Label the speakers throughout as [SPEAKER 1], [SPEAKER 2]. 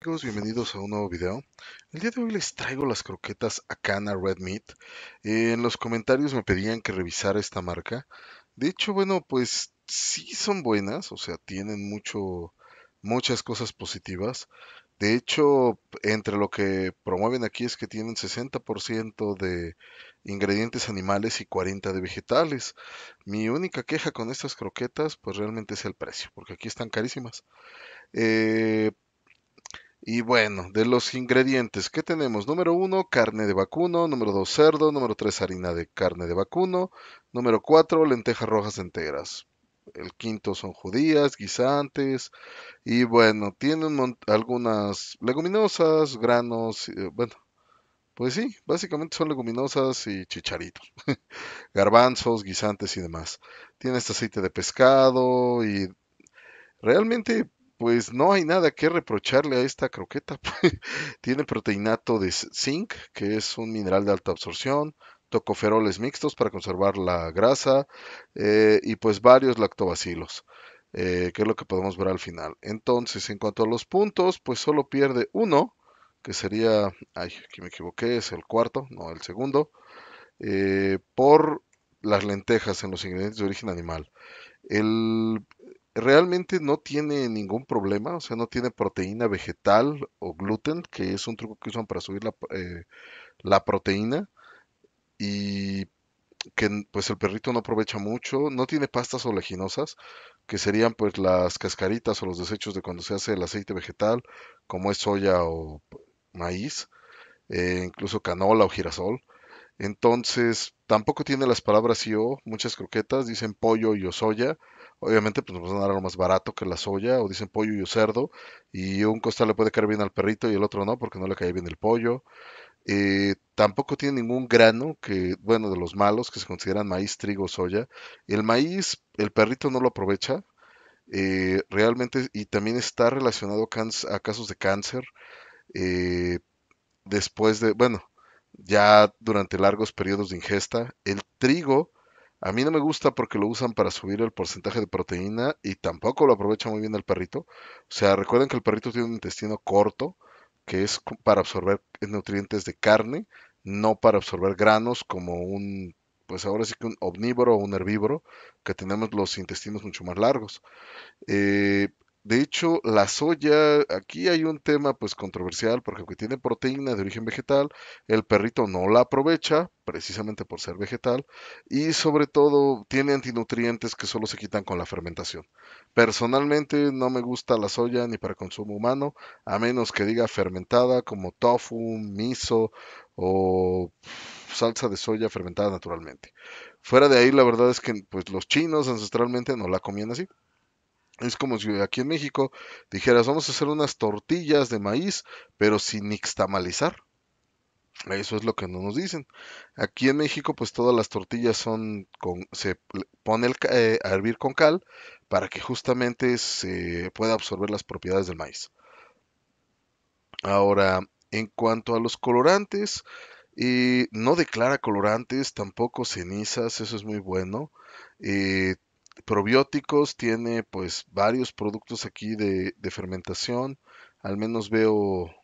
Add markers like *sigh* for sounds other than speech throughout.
[SPEAKER 1] Amigos, bienvenidos a un nuevo video. El día de hoy les traigo las croquetas Akana Red Meat. Eh, en los comentarios me pedían que revisara esta marca. De hecho, bueno, pues sí son buenas, o sea, tienen mucho, muchas cosas positivas. De hecho, entre lo que promueven aquí es que tienen 60% de ingredientes animales y 40 de vegetales. Mi única queja con estas croquetas, pues realmente es el precio, porque aquí están carísimas. Eh, y bueno, de los ingredientes ¿qué tenemos, número 1, carne de vacuno, número 2, cerdo, número 3, harina de carne de vacuno, número 4, lentejas rojas enteras. El quinto son judías, guisantes, y bueno, tienen algunas leguminosas, granos, eh, bueno, pues sí, básicamente son leguminosas y chicharitos, *laughs* garbanzos, guisantes y demás. Tiene este aceite de pescado y realmente pues no hay nada que reprocharle a esta croqueta. Pues. *laughs* Tiene proteinato de zinc, que es un mineral de alta absorción, tocoferoles mixtos para conservar la grasa eh, y pues varios lactobacilos, eh, que es lo que podemos ver al final. Entonces, en cuanto a los puntos, pues solo pierde uno, que sería, ay, aquí me equivoqué, es el cuarto, no el segundo, eh, por las lentejas en los ingredientes de origen animal. El realmente no tiene ningún problema, o sea, no tiene proteína vegetal o gluten, que es un truco que usan para subir la, eh, proteína. Y que pues el perrito no aprovecha mucho, no tiene pastas oleaginosas, que serían pues las cascaritas o los desechos de cuando se hace el aceite vegetal, como es soya o maíz, eh, incluso canola o girasol. Entonces, tampoco tiene las palabras yo, muchas croquetas dicen pollo y o soya, obviamente pues nos van a dar algo más barato que la soya, o dicen pollo y cerdo, y un costal le puede caer bien al perrito y el otro no, porque no le cae bien el pollo. Eh, tampoco tiene ningún grano que, bueno, de los malos que se consideran maíz, trigo, soya. El maíz, el perrito no lo aprovecha eh, realmente, y también está relacionado a casos de cáncer. Eh, después de, bueno, ya durante largos periodos de ingesta, el trigo a mí no me gusta porque lo usan para subir el porcentaje de proteína y tampoco lo aprovecha muy bien el perrito. O sea, recuerden que el perrito tiene un intestino corto que es para absorber nutrientes de carne, no para absorber granos como un, pues ahora sí que un omnívoro o un herbívoro, que tenemos los intestinos mucho más largos. Eh, de hecho, la soya, aquí hay un tema pues controversial porque aunque tiene proteína de origen vegetal, el perrito no la aprovecha precisamente por ser vegetal y sobre todo tiene antinutrientes que solo se quitan con la fermentación. Personalmente no me gusta la soya ni para consumo humano, a menos que diga fermentada como tofu, miso o salsa de soya fermentada naturalmente. Fuera de ahí, la verdad es que pues los chinos ancestralmente no la comían así. Es como si aquí en México dijeras, vamos a hacer unas tortillas de maíz, pero sin nixtamalizar. Eso es lo que no nos dicen. Aquí en México, pues todas las tortillas son con, se pone eh, a hervir con cal para que justamente se pueda absorber las propiedades del maíz. Ahora, en cuanto a los colorantes, eh, no declara colorantes, tampoco cenizas, eso es muy bueno. Eh, probióticos, tiene pues varios productos aquí de, fermentación, al menos veo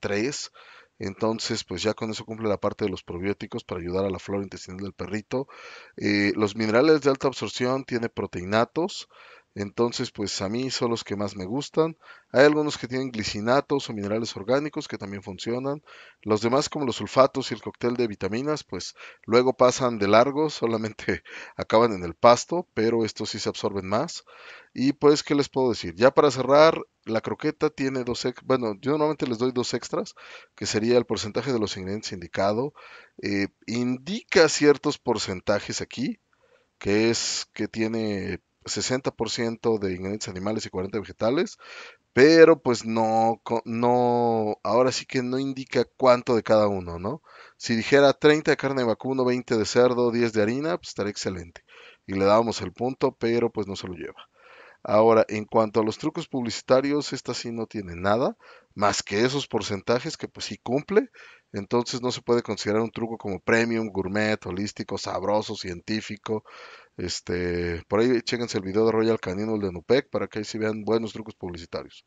[SPEAKER 1] tres. Entonces, pues ya con eso cumple la parte de los probióticos para ayudar a la flora intestinal del perrito. Eh, los minerales de alta absorción tiene proteinatos, entonces, pues a mí son los que más me gustan. Hay algunos que tienen glicinatos o minerales orgánicos que también funcionan. Los demás, como los sulfatos y el cóctel de vitaminas, pues luego pasan de largo, solamente *laughs* acaban en el pasto, pero estos sí se absorben más. Y pues, ¿qué les puedo decir? Ya para cerrar, la croqueta tiene dos, bueno, yo normalmente les doy dos extras, que sería el porcentaje de los ingredientes indicado. Eh, indica ciertos porcentajes aquí, que es que tiene 60% de ingredientes animales y 40 vegetales, pero pues no, no, ahora sí que no indica cuánto de cada uno, ¿no? Si dijera 30 de carne de vacuno, 20 de cerdo, 10 de harina, pues estaría excelente. Y le dábamos el punto, pero pues no se lo lleva. Ahora, en cuanto a los trucos publicitarios, esta sí no tiene nada más que esos porcentajes que pues si cumple, entonces no se puede considerar un truco como premium, gourmet, holístico, sabroso, científico. Este, por ahí chequense el video de Royal Canino, el de Nupec, para que ahí sí vean buenos trucos publicitarios.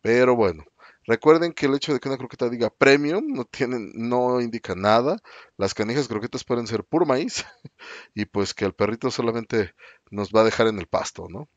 [SPEAKER 1] Pero bueno, recuerden que el hecho de que una croqueta diga premium no, tienen, no indica nada. Las canijas croquetas pueden ser puro maíz *laughs* y pues que el perrito solamente nos va a dejar en el pasto, ¿no?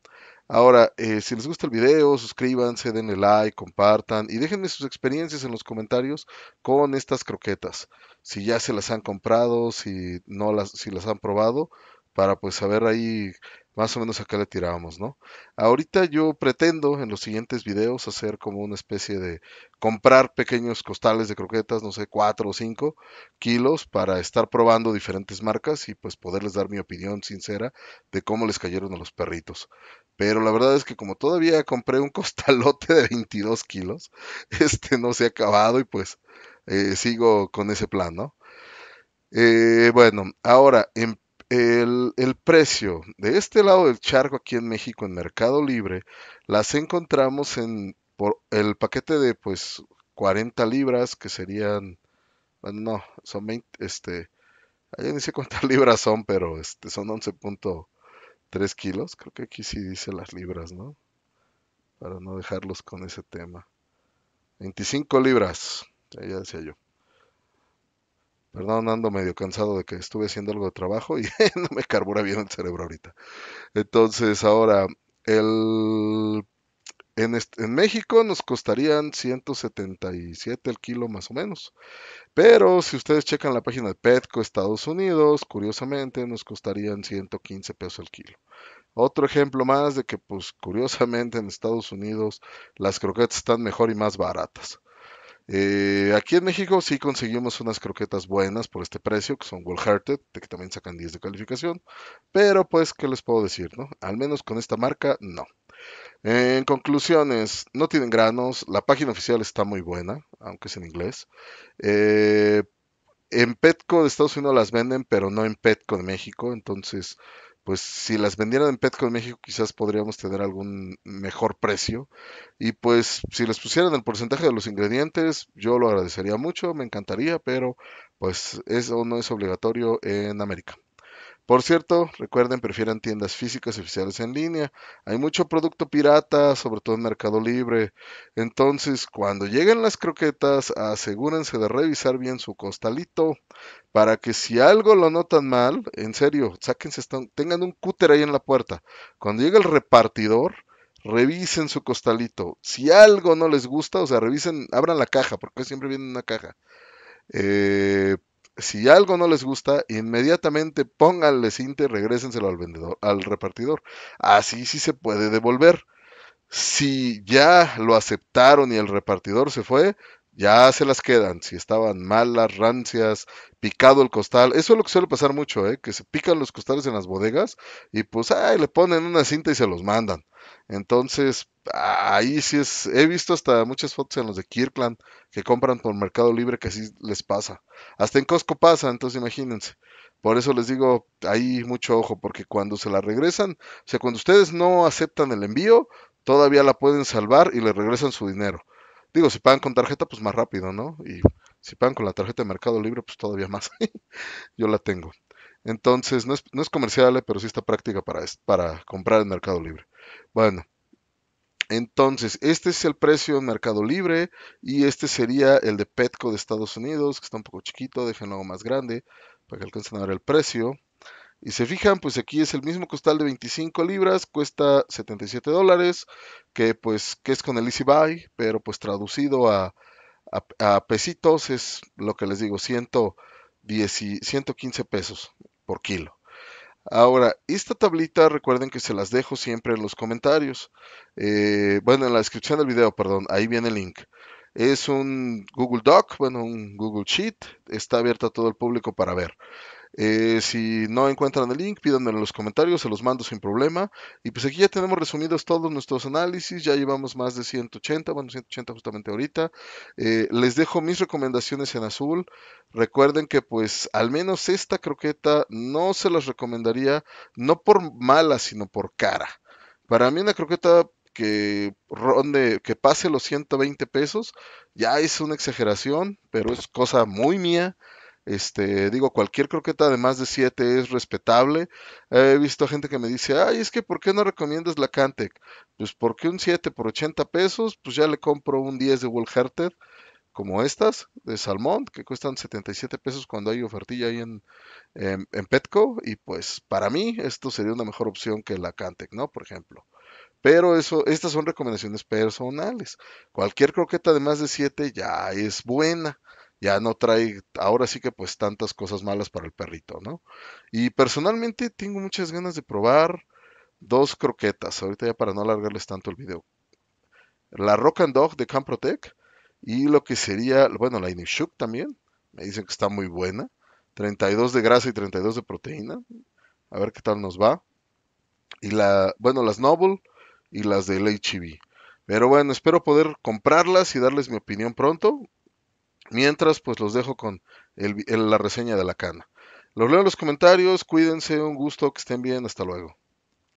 [SPEAKER 1] Ahora, eh, si les gusta el video, suscríbanse, denle like, compartan y déjenme sus experiencias en los comentarios con estas croquetas. Si ya se las han comprado, si no las, si las han probado, para pues saber ahí más o menos a qué le tirábamos, ¿no? Ahorita yo pretendo en los siguientes videos hacer como una especie de comprar pequeños costales de croquetas, no sé, 4 o 5 kilos para estar probando diferentes marcas y pues poderles dar mi opinión sincera de cómo les cayeron a los perritos. Pero la verdad es que como todavía compré un *laughs* costalote de 22 kilos, este no se ha acabado y pues eh, sigo con ese plan, ¿no? Eh, bueno, ahora, en em, el, precio de este lado del charco aquí en México, en Mercado Libre, las encontramos en por el paquete de pues 40 libras, que serían, bueno, no, son 20, este, ya ni sé cuántas *laughs* libras son, pero este, son 11. 3 kilos. Creo que aquí sí dice las libras, ¿no? Para no dejarlos con ese tema. 25 libras. Ya, decía yo. Perdón, ando medio cansado de que estuve haciendo algo de trabajo y *laughs* no me carbura bien el cerebro ahorita. Entonces, ahora, el en, México nos costarían 177 el kilo más o menos. Pero si ustedes checan la página de Petco Estados Unidos, curiosamente nos costarían 115 pesos el kilo. Otro ejemplo más de que pues curiosamente en Estados Unidos las croquetas están mejor y más baratas. Eh, aquí en México sí conseguimos unas croquetas buenas por este precio, que son Wellhearted, de que también sacan 10 de calificación. Pero pues, ¿qué les puedo decir? No? Al menos con esta marca, no. En conclusiones, no tienen granos, la página oficial está muy buena, aunque es en inglés. Eh, en Petco de Estados Unidos las venden, pero no en Petco de México, entonces, pues si las vendieran en Petco de México quizás podríamos tener algún mejor precio. Y pues si les pusieran el porcentaje de los ingredientes, yo lo agradecería mucho, me encantaría, pero pues eso no es obligatorio en América. Por cierto, recuerden, prefieran tiendas físicas y oficiales en línea. Hay mucho producto pirata, sobre todo en Mercado Libre. Entonces, cuando lleguen las croquetas, asegúrense de revisar bien su costalito para que si algo lo notan mal, en serio, sáquense, tengan un cúter ahí en la puerta. Cuando llegue el repartidor, revisen su costalito. Si algo no les gusta, o sea, revisen, abran la caja, porque siempre viene una caja. Eh, si algo no les gusta, inmediatamente pónganle cinta y regrésenselo al vendedor, al repartidor. Así sí se puede devolver. Si ya lo aceptaron y el repartidor se fue, ya se las quedan, si estaban malas, rancias, picado el costal, eso es lo que suele pasar mucho, ¿eh? que se pican los costales en las bodegas y pues ay, le ponen una cinta y se los mandan. Entonces, ahí sí es, he visto hasta muchas fotos en los de Kirkland que compran por Mercado Libre que así les pasa. Hasta en Costco pasa, entonces imagínense. Por eso les digo, ahí mucho ojo, porque cuando se la regresan, o sea, cuando ustedes no aceptan el envío, todavía la pueden salvar y le regresan su dinero. Digo, si pagan con tarjeta, pues más rápido, ¿no? Y si pagan con la tarjeta de Mercado Libre, pues todavía más. *laughs* Yo la tengo. Entonces, no es, comercial, eh, pero sí está práctica para, para comprar en Mercado Libre. Bueno, entonces, este es el precio en Mercado Libre y este sería el de Petco de Estados Unidos, que está un poco chiquito, déjenlo más grande para que alcancen a ver el precio. Y se fijan, pues aquí es el mismo costal de 25 libras, cuesta 77 dólares, que pues que es con el Easy Buy, pero pues traducido a, pesitos es lo que les digo, 110, 115 pesos por kilo. Ahora, esta tablita recuerden que se las dejo siempre en los comentarios. Eh, bueno, en la descripción del video, perdón, ahí viene el link. Es un Google Doc, bueno, un Google Sheet, está abierto a todo el público para ver. Eh, si no encuentran el link, pídanmelo en los comentarios, se los mando sin problema. Y pues aquí ya tenemos resumidos todos nuestros análisis, ya llevamos más de 180, bueno, 180 justamente ahorita. Eh, les dejo mis recomendaciones en azul. Recuerden que pues al menos esta croqueta no se las recomendaría, no por mala, sino por cara. Para mí una croqueta que ronde, que pase los 120 pesos, ya es una exageración, pero es cosa muy mía. Este, digo, cualquier croqueta de más de 7 es respetable. He visto gente que me dice, ay, es que ¿por qué no recomiendas la Cantec? Pues porque un 7 por 80 pesos, pues ya le compro un 10 de Wolherter, como estas, de salmón, que cuestan 77 pesos cuando hay ofertilla ahí en, Petco. Y pues para mí esto sería una mejor opción que la Cantec, ¿no? Por ejemplo. Pero eso, estas son recomendaciones personales. Cualquier croqueta de más de 7 ya es buena ya no trae, ahora sí que pues tantas cosas malas para el perrito, ¿no? Y personalmente tengo muchas ganas de probar dos croquetas, ahorita ya para no alargarles tanto el video. La Rock and Dog de Camprotec y lo que sería, bueno, la Inishuk también, me dicen que está muy buena, 32 de grasa y 32 de proteína, a ver qué tal nos va. Y la, bueno, las Noble y las de LHB. Pero bueno, espero poder comprarlas y darles mi opinión pronto. Mientras, pues los dejo con la reseña de la cana. Los leo en los comentarios, cuídense, un gusto, que estén bien, hasta luego.